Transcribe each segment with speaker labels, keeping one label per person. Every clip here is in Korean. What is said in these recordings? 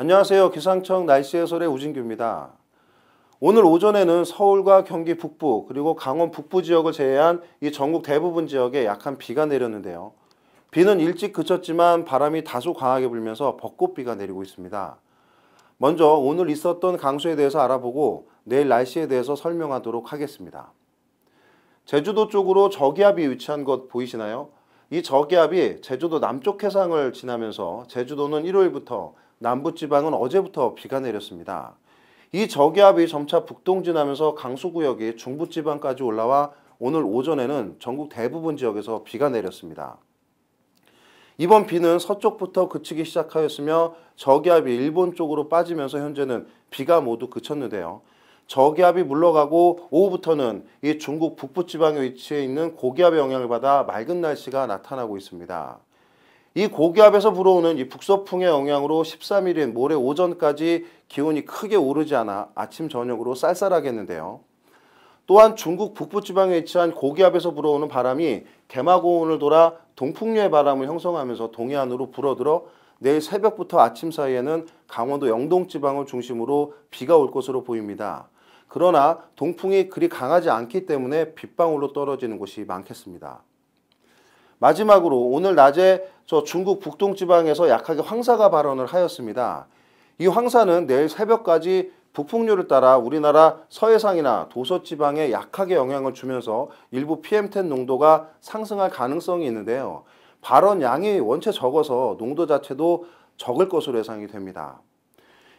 Speaker 1: 안녕하세요. 기상청 날씨 해설의 우진규입니다. 오늘 오전에는 서울과 경기 북부 그리고 강원 북부 지역을 제외한 이 전국 대부분 지역에 약한 비가 내렸는데요. 비는 일찍 그쳤지만 바람이 다소 강하게 불면서 벚꽃비가 내리고 있습니다. 먼저 오늘 있었던 강수에 대해서 알아보고 내일 날씨에 대해서 설명하도록 하겠습니다. 제주도 쪽으로 저기압이 위치한 것 보이시나요? 이 저기압이 제주도 남쪽 해상을 지나면서 제주도는 일요일부터 남부지방은 어제부터 비가 내렸습니다. 이 저기압이 점차 북동진하면서 강수구역이 중부지방까지 올라와 오늘 오전에는 전국 대부분 지역에서 비가 내렸습니다. 이번 비는 서쪽부터 그치기 시작하였으며 저기압이 일본 쪽으로 빠지면서 현재는 비가 모두 그쳤는데요. 저기압이 물러가고 오후부터는 이 중국 북부 지방에 위치해 있는 고기압의 영향을 받아 맑은 날씨가 나타나고 있습니다. 이 고기압에서 불어오는 이 북서풍의 영향으로 13일인 모레 오전까지 기온이 크게 오르지 않아 아침 저녁으로 쌀쌀하겠는데요. 또한 중국 북부 지방에 위치한 고기압에서 불어오는 바람이 개마고온을 돌아 동풍류의 바람을 형성하면서 동해안으로 불어들어 내일 새벽부터 아침 사이에는 강원도 영동 지방을 중심으로 비가 올 것으로 보입니다. 그러나 동풍이 그리 강하지 않기 때문에 빗방울로 떨어지는 곳이 많겠습니다. 마지막으로 오늘 낮에 저 중국 북동지방에서 약하게 황사가 발언을 하였습니다. 이 황사는 내일 새벽까지 북풍류를 따라 우리나라 서해상이나 도서지방에 약하게 영향을 주면서 일부 PM10 농도가 상승할 가능성이 있는데요. 발언 양이 원체 적어서 농도 자체도 적을 것으로 예상이 됩니다.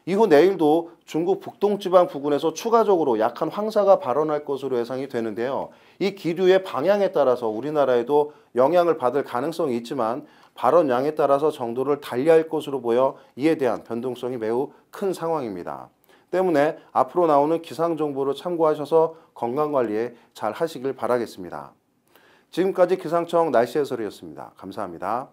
Speaker 1: 이후 내일도 중국 북동지방 부근에서 추가적으로 약한 황사가 발원할 것으로 예상이 되는데요. 이 기류의 방향에 따라서 우리나라에도 영향을 받을 가능성이 있지만 발언 양에 따라서 정도를 달리할 것으로 보여 이에 대한 변동성이 매우 큰 상황입니다. 때문에 앞으로 나오는 기상 정보를 참고하셔서 건강 관리에 잘 하시길 바라겠습니다. 지금까지 기상청 날씨 해설이었습니다. 감사합니다.